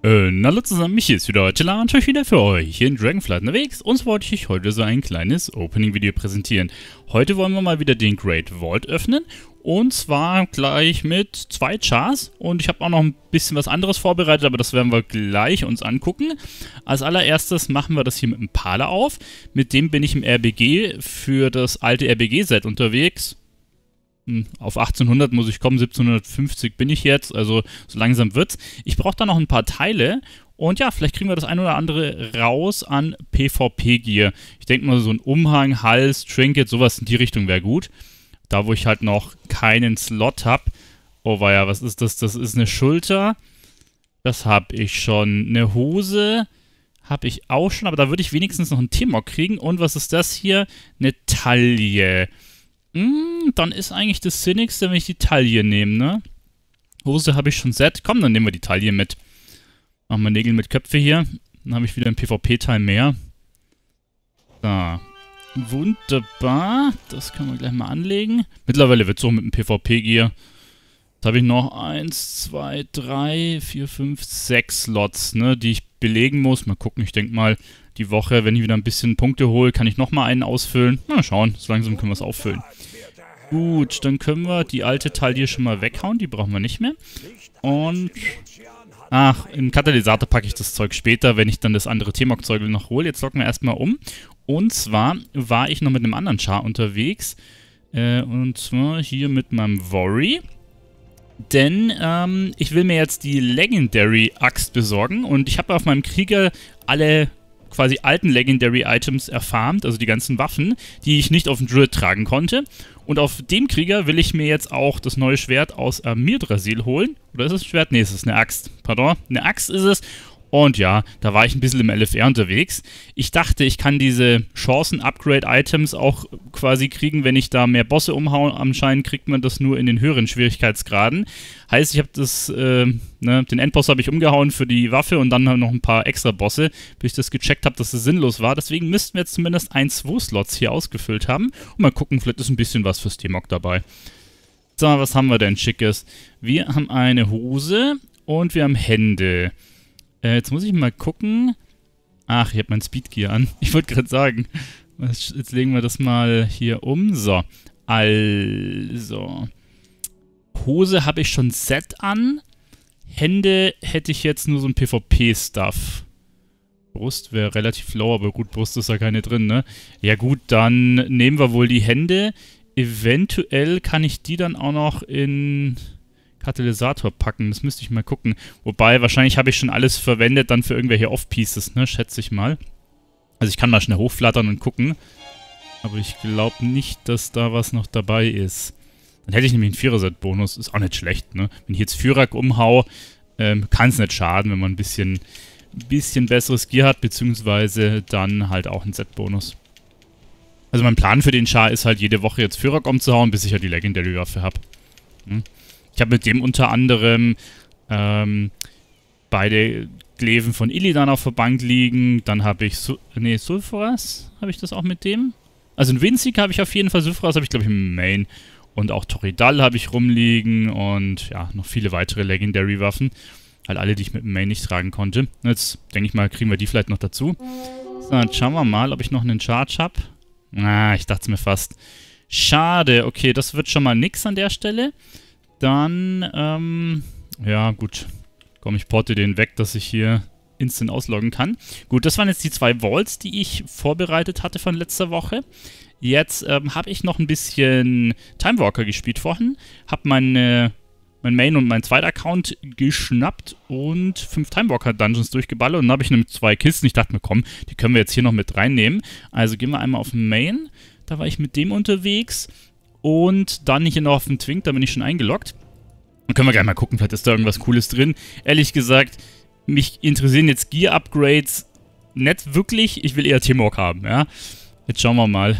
Und äh, hallo zusammen, mich hier ist wieder Attila und ich wieder für euch hier in Dragonflight unterwegs und so wollte ich euch heute so ein kleines Opening-Video präsentieren. Heute wollen wir mal wieder den Great Vault öffnen und zwar gleich mit zwei Chars und ich habe auch noch ein bisschen was anderes vorbereitet, aber das werden wir gleich uns angucken. Als allererstes machen wir das hier mit einem Pala auf, mit dem bin ich im RBG für das alte RBG-Set unterwegs hm, auf 1800 muss ich kommen, 1750 bin ich jetzt, also so langsam wird's. Ich brauche da noch ein paar Teile und ja, vielleicht kriegen wir das ein oder andere raus an PvP-Gear. Ich denke mal, so ein Umhang, Hals, Trinket, sowas in die Richtung wäre gut. Da, wo ich halt noch keinen Slot habe. Oh weia, was ist das? Das ist eine Schulter. Das habe ich schon. Eine Hose habe ich auch schon, aber da würde ich wenigstens noch einen Timok kriegen. Und was ist das hier? Eine Taille. Mm, dann ist eigentlich das Sinnigste, wenn ich die Taille nehme, ne? Hose habe ich schon set. Komm, dann nehmen wir die Taille mit. Machen wir Nägel mit Köpfe hier. Dann habe ich wieder ein PvP-Teil mehr. Da. Wunderbar. Das können wir gleich mal anlegen. Mittlerweile wird es auch mit dem PvP-Gear. Jetzt habe ich noch 1, 2, 3, 4, 5, 6 Slots, ne, die ich belegen muss. Mal gucken, ich denke mal, die Woche, wenn ich wieder ein bisschen Punkte hole, kann ich nochmal einen ausfüllen. Mal schauen, so langsam können wir es auffüllen. Gut, dann können wir die alte Teil hier schon mal weghauen, die brauchen wir nicht mehr. Und... Ach, im Katalysator packe ich das Zeug später, wenn ich dann das andere t mock zeug noch hole. Jetzt locken wir erstmal um. Und zwar war ich noch mit einem anderen Char unterwegs. Äh, und zwar hier mit meinem Worry. Denn ähm, ich will mir jetzt die Legendary Axt besorgen und ich habe auf meinem Krieger alle quasi alten Legendary Items erfarmt, also die ganzen Waffen, die ich nicht auf dem Druid tragen konnte. Und auf dem Krieger will ich mir jetzt auch das neue Schwert aus Amir Drasil holen. Oder ist es ein Schwert? Nee, es ist eine Axt. Pardon, eine Axt ist es. Und ja, da war ich ein bisschen im LFR unterwegs. Ich dachte, ich kann diese Chancen-Upgrade-Items auch quasi kriegen, wenn ich da mehr Bosse umhaue. Anscheinend kriegt man das nur in den höheren Schwierigkeitsgraden. Heißt, ich habe das, äh, ne, den Endboss habe ich umgehauen für die Waffe und dann noch ein paar extra Bosse, bis ich das gecheckt habe, dass es das sinnlos war. Deswegen müssten wir jetzt zumindest ein, zwei Slots hier ausgefüllt haben. Und mal gucken, vielleicht ist ein bisschen was fürs T-Mock dabei. So, was haben wir denn Schickes? Wir haben eine Hose und wir haben Hände. Äh, jetzt muss ich mal gucken. Ach, ich habe mein Speedgear an. Ich wollte gerade sagen. Jetzt legen wir das mal hier um. So. Also. Hose habe ich schon Set an. Hände hätte ich jetzt nur so ein PvP-Stuff. Brust wäre relativ low, aber gut, Brust ist ja keine drin, ne? Ja gut, dann nehmen wir wohl die Hände. Eventuell kann ich die dann auch noch in... Katalysator packen. Das müsste ich mal gucken. Wobei, wahrscheinlich habe ich schon alles verwendet dann für irgendwelche Off-Pieces, ne? Schätze ich mal. Also ich kann mal schnell hochflattern und gucken. Aber ich glaube nicht, dass da was noch dabei ist. Dann hätte ich nämlich einen viererset bonus Ist auch nicht schlecht, ne? Wenn ich jetzt Führer umhau, ähm, kann es nicht schaden, wenn man ein bisschen, bisschen besseres Gear hat, beziehungsweise dann halt auch einen Set-Bonus. Also mein Plan für den Char ist halt jede Woche jetzt Führer umzuhauen, bis ich ja halt die Legendary-Waffe habe. Hm? Ich habe mit dem unter anderem ähm, beide Gleven von Illidan auf der Bank liegen. Dann habe ich, Su nee, Sulforas habe ich das auch mit dem. Also ein Winzig habe ich auf jeden Fall, Sulforas habe ich glaube ich im Main. Und auch Toridal habe ich rumliegen und ja, noch viele weitere Legendary-Waffen. Halt alle, die ich mit dem Main nicht tragen konnte. Jetzt denke ich mal, kriegen wir die vielleicht noch dazu. So, dann schauen wir mal, ob ich noch einen Charge habe. Na, ah, ich dachte es mir fast. Schade, okay, das wird schon mal nix an der Stelle. Dann, ähm, ja gut. Komm, ich porte den weg, dass ich hier instant ausloggen kann. Gut, das waren jetzt die zwei Vaults, die ich vorbereitet hatte von letzter Woche. Jetzt ähm, habe ich noch ein bisschen Time Walker gespielt vorhin. Habe meine mein Main und mein zweiter Account geschnappt und fünf Time Walker Dungeons durchgeballert. Und dann habe ich nämlich zwei Kisten. Ich dachte mir, komm, die können wir jetzt hier noch mit reinnehmen. Also gehen wir einmal auf den Main. Da war ich mit dem unterwegs. Und dann hier noch auf den Twink, da bin ich schon eingeloggt. Dann können wir gleich mal gucken, vielleicht ist da irgendwas Cooles drin. Ehrlich gesagt, mich interessieren jetzt Gear-Upgrades nicht wirklich. Ich will eher Timok haben, ja. Jetzt schauen wir mal.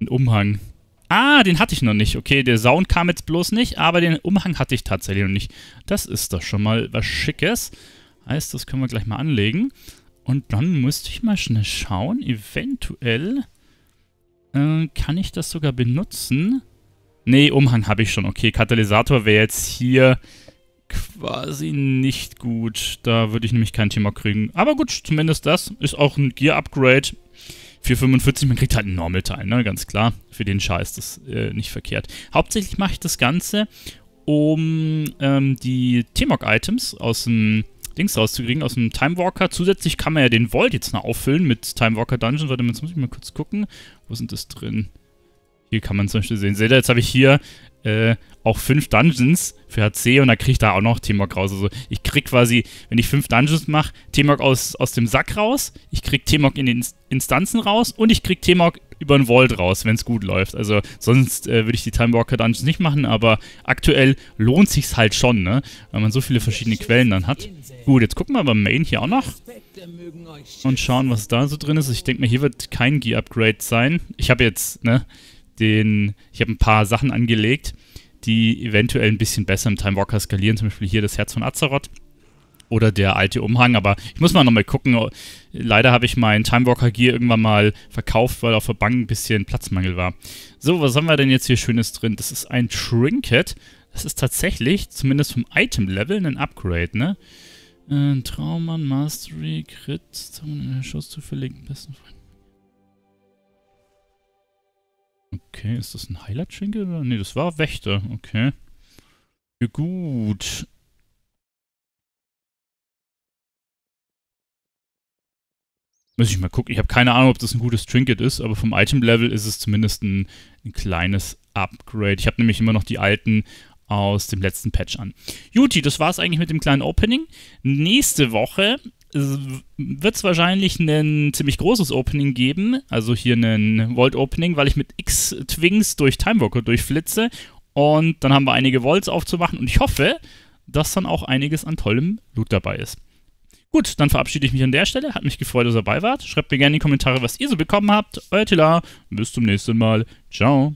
Ein Umhang. Ah, den hatte ich noch nicht. Okay, der Sound kam jetzt bloß nicht, aber den Umhang hatte ich tatsächlich noch nicht. Das ist doch schon mal was Schickes. Heißt, das können wir gleich mal anlegen. Und dann müsste ich mal schnell schauen, eventuell... Äh, kann ich das sogar benutzen? Nee, Umhang habe ich schon. Okay, Katalysator wäre jetzt hier quasi nicht gut. Da würde ich nämlich kein Thema kriegen. Aber gut, zumindest das ist auch ein Gear-Upgrade. 445, man kriegt halt einen Normalteil, ne? ganz klar. Für den Scheiß ist das äh, nicht verkehrt. Hauptsächlich mache ich das Ganze, um ähm, die T-Mog-Items aus dem Dings rauszukriegen aus dem Time Walker. Zusätzlich kann man ja den Vault jetzt noch auffüllen mit Time Walker Dungeon. Warte mal, jetzt muss ich mal kurz gucken. Wo sind das drin? Hier kann man zum Beispiel sehen. Seht ihr, jetzt habe ich hier äh, auch fünf Dungeons für HC und da kriege ich da auch noch T-Mark raus. Also ich krieg quasi, wenn ich fünf Dungeons mache, T-Mark aus, aus dem Sack raus, ich krieg T-Mark in den Instanzen raus und ich krieg T-Mark über einen Vault raus, wenn es gut läuft. Also sonst äh, würde ich die Time Walker Dungeons nicht machen, aber aktuell lohnt sich's halt schon, ne? Weil man so viele verschiedene Quellen dann hat. Gut, jetzt gucken wir beim Main hier auch noch und schauen, was da so drin ist. Ich denke mal, hier wird kein Gear-Upgrade sein. Ich habe jetzt, ne, den, ich habe ein paar Sachen angelegt, die eventuell ein bisschen besser im Time Walker skalieren. Zum Beispiel hier das Herz von Azeroth oder der alte Umhang. Aber ich muss mal nochmal gucken. Leider habe ich meinen Timewalker Gear irgendwann mal verkauft, weil auf der Bank ein bisschen Platzmangel war. So, was haben wir denn jetzt hier Schönes drin? Das ist ein Trinket. Das ist tatsächlich, zumindest vom Item-Level, ein Upgrade, ne? Äh, Traumann, Mastery, Crit, äh, Schuss zufällig, besten Freund. Okay, ist das ein highlight trinket Ne, das war Wächter, okay. Ja, gut. Muss ich mal gucken. Ich habe keine Ahnung, ob das ein gutes Trinket ist, aber vom Item-Level ist es zumindest ein, ein kleines Upgrade. Ich habe nämlich immer noch die alten aus dem letzten Patch an. Juti, das war es eigentlich mit dem kleinen Opening. Nächste Woche wird es wahrscheinlich ein ziemlich großes Opening geben, also hier ein vault opening weil ich mit X-Twings durch Timewalker durchflitze und dann haben wir einige Vaults aufzumachen und ich hoffe, dass dann auch einiges an tollem Loot dabei ist. Gut, dann verabschiede ich mich an der Stelle. Hat mich gefreut, dass ihr dabei wart. Schreibt mir gerne in die Kommentare, was ihr so bekommen habt. Euer Tila. Bis zum nächsten Mal. Ciao.